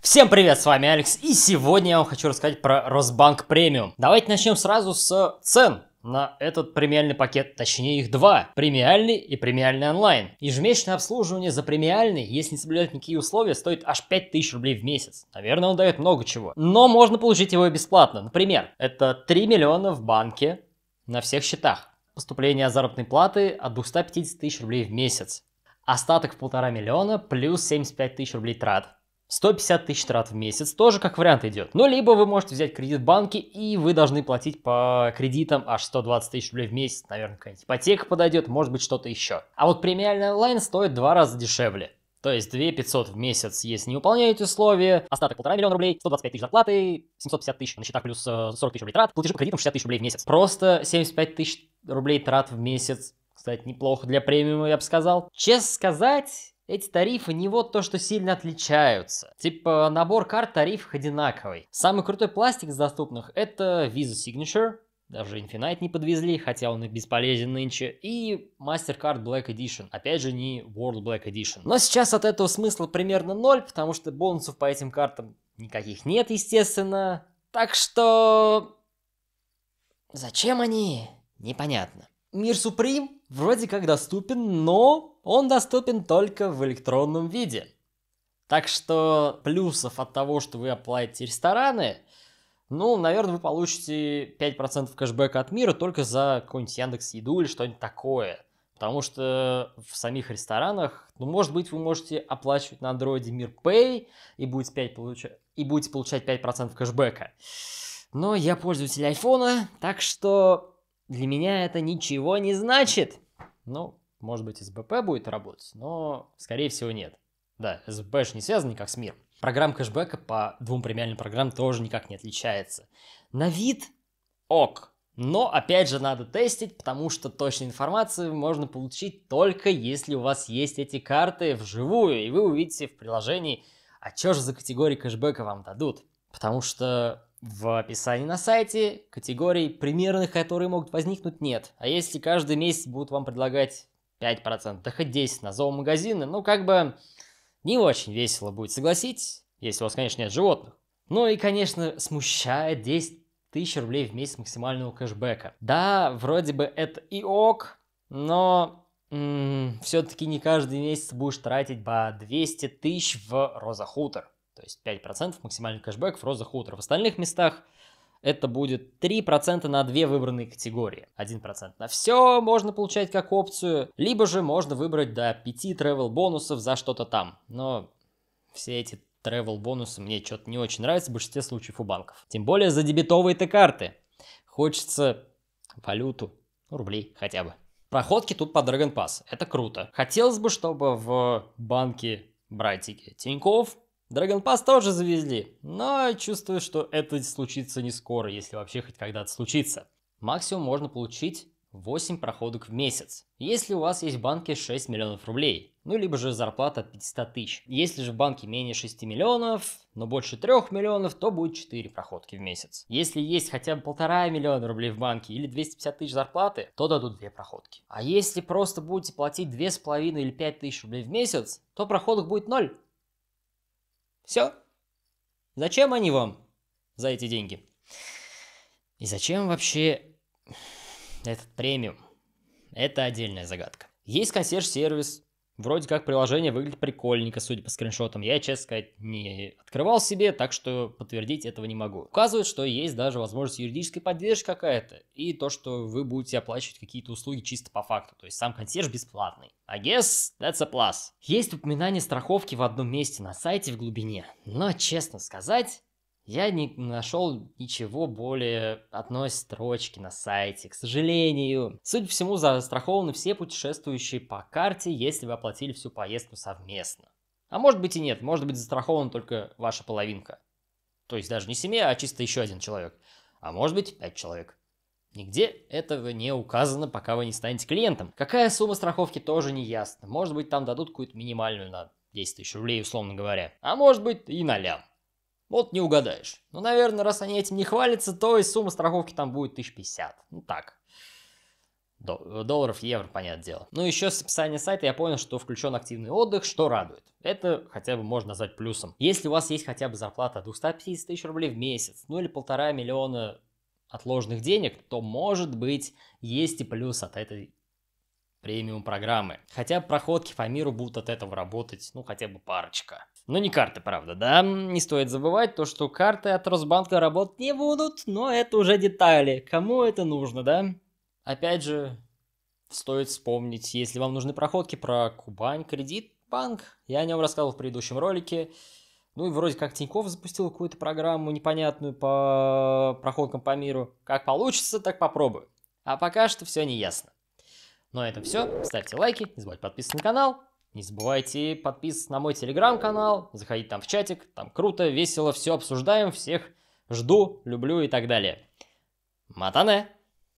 Всем привет, с вами Алекс, и сегодня я вам хочу рассказать про Росбанк Премиум. Давайте начнем сразу с цен на этот премиальный пакет, точнее их два, премиальный и премиальный онлайн. Ежемесячное обслуживание за премиальный, если не соблюдать никакие условия, стоит аж 5000 рублей в месяц. Наверное, он дает много чего. Но можно получить его и бесплатно. Например, это 3 миллиона в банке на всех счетах. Поступление заработной платы от 250 тысяч рублей в месяц. Остаток в полтора миллиона плюс 75 тысяч рублей трат 150 тысяч трат в месяц тоже как вариант идет. Ну, либо вы можете взять кредит банки, и вы должны платить по кредитам аж 120 тысяч рублей в месяц. Наверное, какая-нибудь ипотека подойдет, может быть, что-то еще. А вот премиальный онлайн стоит два раза дешевле. То есть 2 500 в месяц, если не выполняете условия, остаток полтора миллиона рублей, 125 тысяч зарплаты, 750 тысяч на счетах плюс 40 э, тысяч рублей трат, платежи по кредитам 60 тысяч рублей в месяц. Просто 75 тысяч рублей трат в месяц, кстати, неплохо для премиума, я бы сказал. Честно сказать, эти тарифы не вот то, что сильно отличаются. Типа набор карт тарифов одинаковый. Самый крутой пластик из доступных это Visa Signature, даже Infinite не подвезли, хотя он и бесполезен нынче. И MasterCard Black Edition. Опять же, не World Black Edition. Но сейчас от этого смысла примерно ноль, потому что бонусов по этим картам никаких нет, естественно. Так что... Зачем они? Непонятно. Мир Supreme вроде как доступен, но он доступен только в электронном виде. Так что плюсов от того, что вы оплатите рестораны, ну, наверное, вы получите 5% кэшбэка от мира только за какой-нибудь Яндекс Еду или что-нибудь такое. Потому что в самих ресторанах, ну, может быть, вы можете оплачивать на андроиде Мир Pay и будете, 5 получ... и будете получать 5% кэшбэка. Но я пользователь айфона, так что для меня это ничего не значит. Ну, может быть, СБП будет работать, но, скорее всего, нет. Да, СБП же не связан никак с миром. Программ кэшбэка по двум премиальным программам тоже никак не отличается. На вид ок, но, опять же, надо тестить, потому что точной информации можно получить только если у вас есть эти карты вживую, и вы увидите в приложении, а что же за категории кэшбэка вам дадут. Потому что в описании на сайте категорий примерных, которые могут возникнуть, нет. А если каждый месяц будут вам предлагать 5%, да хоть 10% на зоомагазины, ну как бы не очень весело будет, согласитесь, если у вас, конечно, нет животных. Ну и, конечно, смущает 10 тысяч рублей в месяц максимального кэшбэка. Да, вроде бы это и ок, но все-таки не каждый месяц будешь тратить по 200 тысяч в Роза Хутор. То есть 5% максимальный кэшбэк в Роза Хутор. В остальных местах это будет 3% на две выбранные категории. 1% на все можно получать как опцию, либо же можно выбрать до 5 travel бонусов за что-то там. Но все эти travel бонусы мне что-то не очень нравятся в большинстве случаев у банков. Тем более за дебетовые-то карты. Хочется валюту, ну, рублей хотя бы. Проходки тут по Dragon Pass. Это круто. Хотелось бы, чтобы в банке братики Тиньков Dragon Pass тоже завезли, но чувствую, что это случится не скоро, если вообще хоть когда-то случится. Максимум можно получить 8 проходок в месяц, если у вас есть в банке 6 миллионов рублей, ну либо же зарплата от 500 тысяч. Если же в банке менее 6 миллионов, но больше 3 миллионов, то будет 4 проходки в месяц. Если есть хотя бы полтора миллиона рублей в банке или 250 тысяч зарплаты, то дадут 2 проходки. А если просто будете платить 2,5 или 5 тысяч рублей в месяц, то проходок будет 0. Все. Зачем они вам за эти деньги? И зачем вообще этот премиум? Это отдельная загадка. Есть консьерж-сервис, Вроде как приложение выглядит прикольненько, судя по скриншотам. Я, честно сказать, не открывал себе, так что подтвердить этого не могу. Указывают, что есть даже возможность юридической поддержки какая-то. И то, что вы будете оплачивать какие-то услуги чисто по факту. То есть сам консьерж бесплатный. I guess that's a plus. Есть упоминание страховки в одном месте на сайте в глубине. Но, честно сказать, я не нашел ничего более одной строчки на сайте, к сожалению. Судя по всему, застрахованы все путешествующие по карте, если вы оплатили всю поездку совместно. А может быть и нет, может быть застрахован только ваша половинка. То есть даже не семья, а чисто еще один человек. А может быть пять человек. Нигде этого не указано, пока вы не станете клиентом. Какая сумма страховки тоже не ясно. Может быть там дадут какую-то минимальную на 10 тысяч рублей, условно говоря. А может быть и на лям. Вот не угадаешь. Ну, наверное, раз они этим не хвалятся, то и сумма страховки там будет 1050. Ну так. Долларов, евро, понятное дело. Ну, еще с описания сайта я понял, что включен активный отдых, что радует. Это хотя бы можно назвать плюсом. Если у вас есть хотя бы зарплата 250 тысяч рублей в месяц, ну или полтора миллиона отложенных денег, то, может быть, есть и плюс от этой премиум программы. Хотя проходки по миру будут от этого работать, ну, хотя бы парочка. Но ну, не карты, правда, да? Не стоит забывать то, что карты от Росбанка работать не будут, но это уже детали. Кому это нужно, да? Опять же, стоит вспомнить, если вам нужны проходки про Кубань, кредит, банк. Я о нем рассказывал в предыдущем ролике. Ну и вроде как Тиньков запустил какую-то программу непонятную по проходкам по миру. Как получится, так попробую. А пока что все не ясно. Но ну, на этом все. Ставьте лайки, не забывайте подписываться на канал. Не забывайте подписываться на мой телеграм-канал, заходить там в чатик, там круто, весело, все обсуждаем, всех жду, люблю и так далее. Матане!